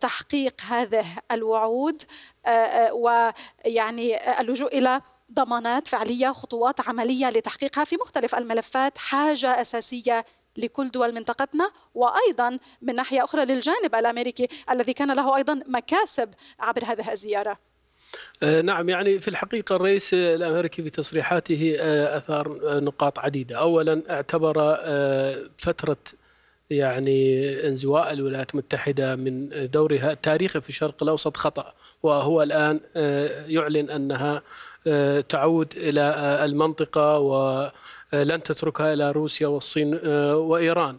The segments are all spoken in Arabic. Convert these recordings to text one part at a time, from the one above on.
تحقيق هذه الوعود آه، آه، ويعني آه، اللجوء الى ضمانات فعليه خطوات عمليه لتحقيقها في مختلف الملفات حاجه اساسيه لكل دول منطقتنا وايضا من ناحيه اخرى للجانب الامريكي الذي كان له ايضا مكاسب عبر هذه الزياره. نعم يعني في الحقيقة الرئيس الأمريكي في تصريحاته أثار نقاط عديدة أولا اعتبر فترة يعني انزواء الولايات المتحدة من دورها التاريخي في الشرق الأوسط خطأ وهو الآن آه، يعلن أنها آه، تعود إلى آه، المنطقة ولن تتركها إلى روسيا والصين وإيران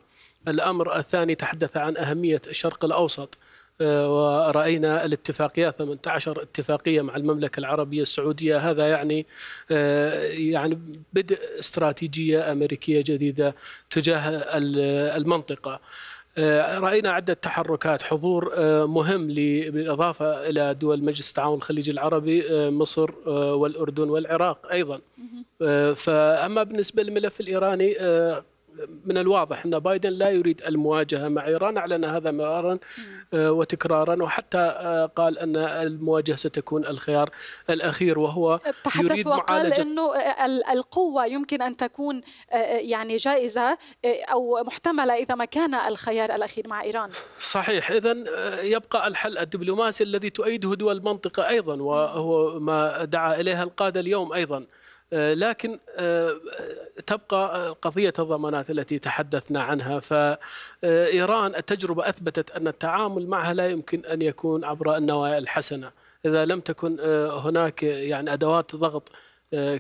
الأمر الثاني تحدث عن أهمية الشرق الأوسط آه، ورأينا الاتفاقيات 18 اتفاقية مع المملكة العربية السعودية هذا يعني آه، يعني بدء استراتيجية أمريكية جديدة تجاه المنطقة آه، راينا عده تحركات حضور مهم بالاضافه الى دول مجلس التعاون الخليجي العربي مصر والاردن والعراق ايضا فاما بالنسبه للملف الايراني من الواضح ان بايدن لا يريد المواجهه مع ايران اعلن هذا مرارا آه، وتكرارا وحتى آه، قال ان المواجهه ستكون الخيار الاخير وهو تحدث يريد وقال انه القوه يمكن ان تكون آه، يعني جائزه او محتمله اذا ما كان الخيار الاخير مع ايران صحيح اذا يبقى الحل الدبلوماسي الذي تؤيده دول المنطقه ايضا وهو ما دعا اليها القاده اليوم ايضا آه، لكن آه، تبقى آه، قضية الضمانات التي تحدثنا عنها فإيران التجربة أثبتت أن التعامل معها لا يمكن أن يكون عبر النوايا الحسنة إذا لم تكن هناك يعني أدوات ضغط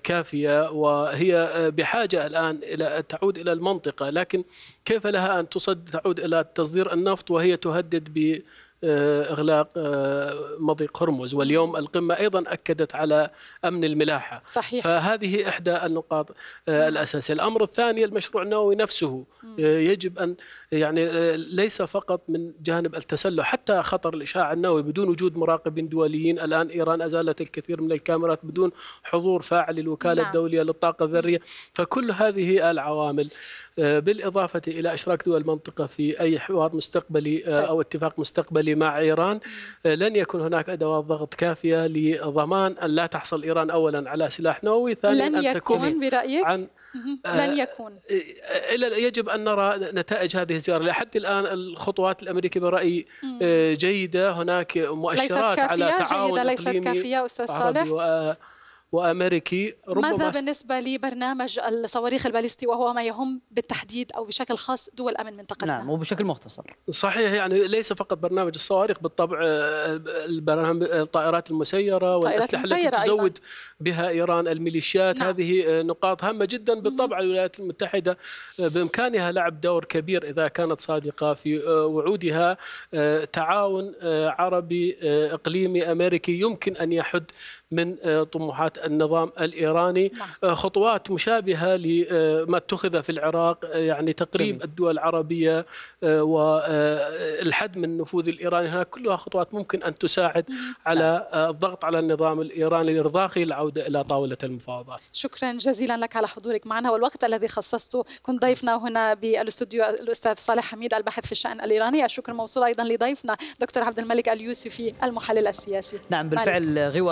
كافية وهي بحاجة الآن إلى تعود إلى المنطقة لكن كيف لها أن تصد تعود إلى تصدير النفط وهي تهدد ب آه، اغلاق آه، مضيق هرمز واليوم القمه ايضا اكدت على امن الملاحه صحيح. فهذه احدى النقاط آه، الاساسيه الامر الثاني المشروع النووي نفسه يجب ان يعني ليس فقط من جانب التسلح حتى خطر الاشعاع النووي بدون وجود مراقبين دوليين الان ايران ازالت الكثير من الكاميرات بدون حضور فاعل للوكاله نعم. الدوليه للطاقه الذريه فكل هذه العوامل بالاضافه الى اشراك دول المنطقه في اي حوار مستقبلي طيب. او اتفاق مستقبلي الخليجي مع إيران لن يكون هناك أدوات ضغط كافية لضمان أن لا تحصل إيران أولا على سلاح نووي ثانيا لن أن يكون برأيك؟ عن آه، لن يكون آه، الا يجب ان نرى نتائج هذه الزياره لحد الان الخطوات الامريكيه برايي آه، جيده هناك مؤشرات ليست كافية على تعاون جيدة ليست كافيه استاذ صالح وامريكي ربما ماذا بالنسبه لبرنامج الصواريخ الباليستي وهو ما يهم بالتحديد او بشكل خاص دول امن منطقتنا نعم وبشكل مختصر صحيح يعني ليس فقط برنامج الصواريخ بالطبع آه، البرامج الطائرات المسيره والاسلحه التي تزود أيضاً. بها ايران الميليشيات نعم. هذه آه، نقاط هامه جدا بالطبع الولايات المتحده آه، بامكانها لعب دور كبير اذا كانت صادقه في وعودها تعاون عربي اقليمي امريكي يمكن ان يحد من آه، طموحات النظام الايراني نعم. آه، خطوات مشابهه لما آه، اتخذ في العراق يعني تقريب الدول العربيه والحد من النفوذ الايراني هناك كلها خطوات ممكن ان تساعد نعم. على الضغط على النظام الايراني لارضاقه العوده الى طاوله المفاوضات. شكرا جزيلا لك على حضورك معنا والوقت الذي خصصته كنت ضيفنا هنا بالاستوديو الاستاذ صالح حميد الباحث في الشان الايراني الشكر موصول ايضا لضيفنا دكتور عبد الملك اليوسفي المحلل السياسي. نعم بالفعل غوى